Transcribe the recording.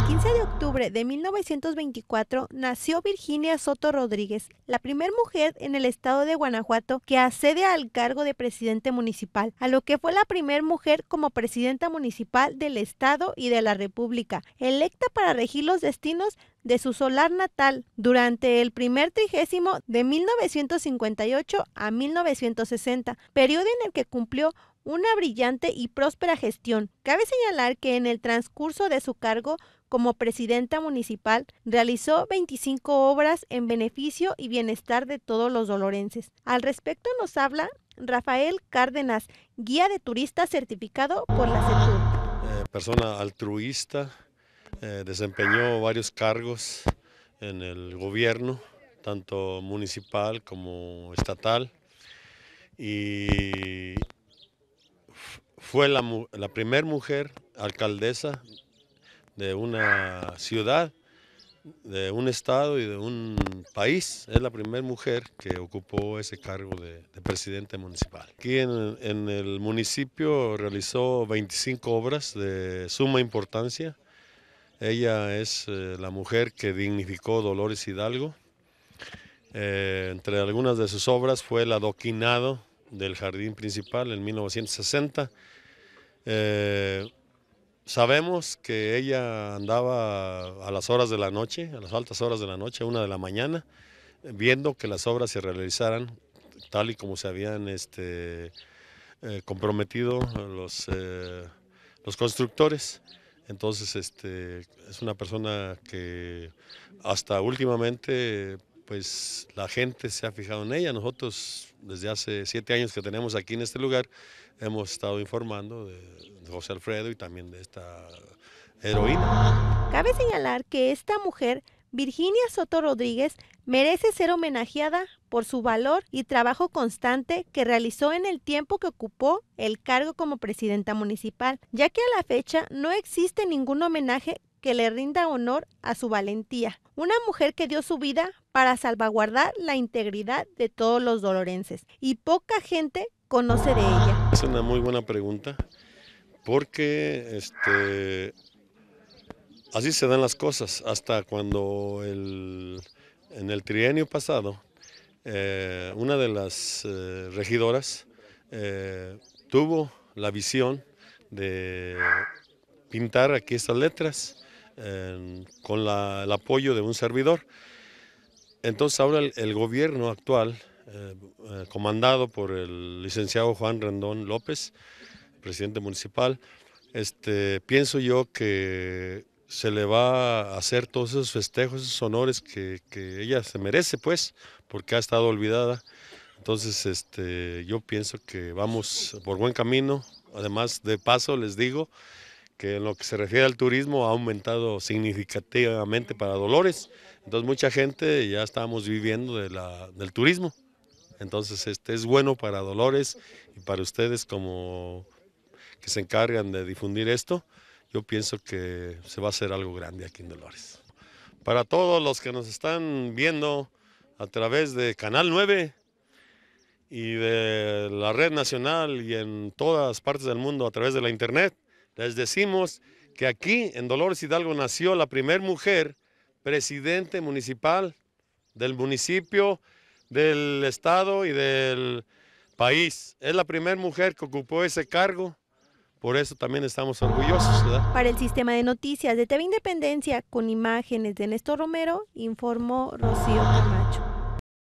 El 15 de octubre de 1924 nació Virginia Soto Rodríguez, la primera mujer en el estado de Guanajuato que accede al cargo de presidente municipal, a lo que fue la primera mujer como presidenta municipal del estado y de la República, electa para regir los destinos de su solar natal durante el primer trigésimo de 1958 a 1960, periodo en el que cumplió una brillante y próspera gestión. Cabe señalar que en el transcurso de su cargo como presidenta municipal, realizó 25 obras en beneficio y bienestar de todos los dolorenses. Al respecto nos habla Rafael Cárdenas, guía de turistas certificado por la CETUR. Eh, persona altruista, eh, desempeñó varios cargos en el gobierno, tanto municipal como estatal, y fue la, primera mujer alcaldesa de una ciudad, de un estado y de un país. Es la primera mujer que ocupó ese cargo de, presidente municipal. Aquí en, el municipio realizó 25 obras de suma importancia. Ella es eh, la mujer que dignificó Dolores Hidalgo. Eh, entre algunas de sus obras fue el adoquinado del jardín principal en 1960 eh, sabemos que ella andaba a las horas de la noche, a las altas horas de la noche, a una de la mañana, viendo que las obras se realizaran tal y como se habían este, eh, comprometido los, eh, los constructores. Entonces, este, es una persona que hasta últimamente pues la gente se ha fijado en ella. Nosotros desde hace siete años que tenemos aquí en este lugar hemos estado informando de José Alfredo y también de esta heroína. Cabe señalar que esta mujer, Virginia Soto Rodríguez, merece ser homenajeada por su valor y trabajo constante que realizó en el tiempo que ocupó el cargo como presidenta municipal, ya que a la fecha no existe ningún homenaje que le rinda honor a su valentía, una mujer que dio su vida para salvaguardar la integridad de todos los dolorenses y poca gente conoce de ella. Es una muy buena pregunta porque este, así se dan las cosas hasta cuando en el trienio pasado eh, una de las eh, regidoras eh, tuvo la visión de pintar aquí estas letras con el apoyo de un servidor. Entonces ahora el, gobierno actual, eh, eh, comandado por el licenciado Juan Rendón López, presidente municipal, este, pienso yo que se le va a hacer todos esos festejos, esos honores que, que ella se merece, pues, porque ha estado olvidada. Entonces, este, yo pienso que vamos por buen camino. Además, de paso, les digo, que en lo que se refiere al turismo ha aumentado significativamente para Dolores. Entonces mucha gente ya estamos viviendo del turismo. Entonces este es bueno para Dolores y para ustedes como que se encargan de difundir esto. Yo pienso que se va a hacer algo grande aquí en Dolores. Para todos los que nos están viendo a través de Canal 9, y de la red nacional y en todas partes del mundo a través de la internet. Les decimos que aquí en Dolores Hidalgo nació la primera mujer presidente municipal del municipio, del estado y del país. Es la primera mujer que ocupó ese cargo. Por eso también estamos orgullosos. Para el sistema de noticias de TV Independencia, con imágenes de Néstor Romero, informó Rocío Camacho.